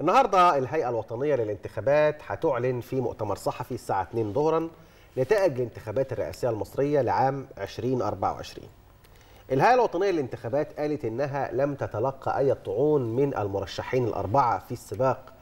النهارده الهيئه الوطنيه للانتخابات هتعلن في مؤتمر صحفي الساعه 2 ظهرا نتائج الانتخابات الرئاسيه المصريه لعام 2024 الهيئه الوطنيه للانتخابات قالت انها لم تتلقى اي طعون من المرشحين الاربعه في السباق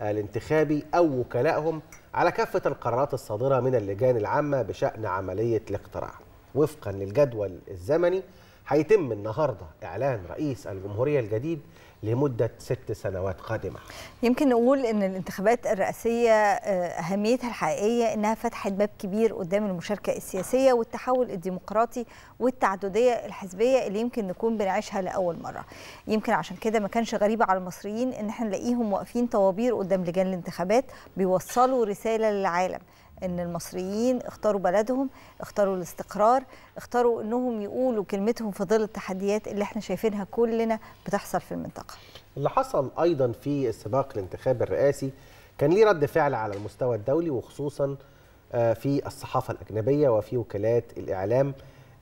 الانتخابي او وكلائهم على كافه القرارات الصادره من اللجان العامه بشان عمليه الاقتراع وفقا للجدول الزمني هيتم النهارده اعلان رئيس الجمهوريه الجديد لمده ست سنوات قادمه. يمكن نقول ان الانتخابات الرئاسيه آه، اهميتها الحقيقيه انها فتحت باب كبير قدام المشاركه السياسيه والتحول الديمقراطي والتعدديه الحزبيه اللي يمكن نكون بنعيشها لاول مره. يمكن عشان كده ما كانش غريب على المصريين ان احنا نلاقيهم واقفين طوابير قدام لجان الانتخابات بيوصلوا رساله للعالم ان المصريين اختاروا بلدهم اختاروا الاستقرار اختاروا انهم يقولوا كلمتهم في ظل التحديات اللي احنا شايفينها كلنا بتحصل في المنطقه اللي حصل ايضا في السباق الانتخابي الرئاسي كان ليه رد فعل على المستوى الدولي وخصوصا آه، في الصحافه الاجنبيه وفي وكالات الاعلام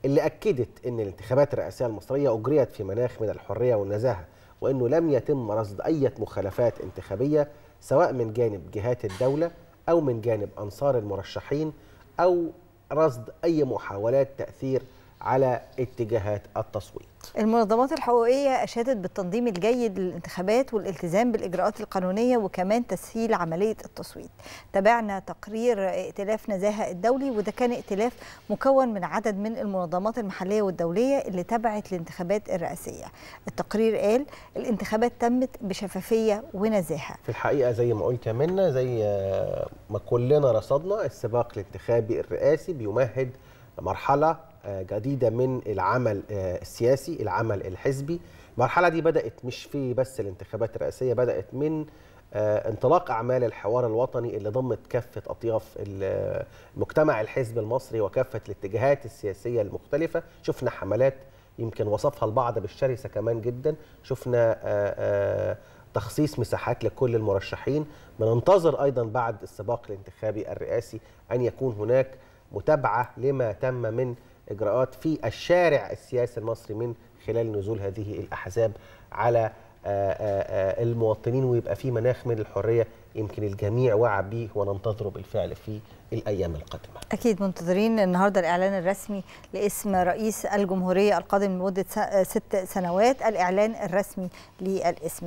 اللي اكدت ان الانتخابات الرئاسيه المصريه اجريت في مناخ من الحريه والنزاهه وانه لم يتم رصد اي مخالفات انتخابيه سواء من جانب جهات الدوله أو من جانب أنصار المرشحين أو رصد أي محاولات تأثير على اتجاهات التصويت المنظمات الحقوقية أشادت بالتنظيم الجيد للانتخابات والالتزام بالإجراءات القانونية وكمان تسهيل عملية التصويت تابعنا تقرير ائتلاف نزاهة الدولي وده كان ائتلاف مكون من عدد من المنظمات المحلية والدولية اللي تبعت الانتخابات الرئاسية التقرير قال الانتخابات تمت بشفافية ونزاهة في الحقيقة زي ما قلت يا زي ما كلنا رصدنا السباق الانتخابي الرئاسي بيمهد مرحلة جديده من العمل آه، السياسي العمل الحزبي المرحله دي بدات مش في بس الانتخابات الرئاسيه بدات من آه، انطلاق اعمال الحوار الوطني اللي ضمت كافه اطياف المجتمع آه، الحزب المصري وكافه الاتجاهات السياسيه المختلفه شفنا حملات يمكن وصفها البعض بالشرسه كمان جدا شفنا تخصيص مساحات لكل المرشحين بننتظر ايضا بعد السباق الانتخابي الرئاسي ان يكون هناك متابعه لما تم من اجراءات في الشارع السياسي المصري من خلال نزول هذه الاحزاب على آه، آه، آه، المواطنين ويبقى في مناخ من الحريه يمكن الجميع وعى بيه وننتظره بالفعل في الايام القادمه. اكيد منتظرين النهارده الاعلان الرسمي لاسم رئيس الجمهوريه القادم لمده ست سنوات، الاعلان الرسمي للاسم.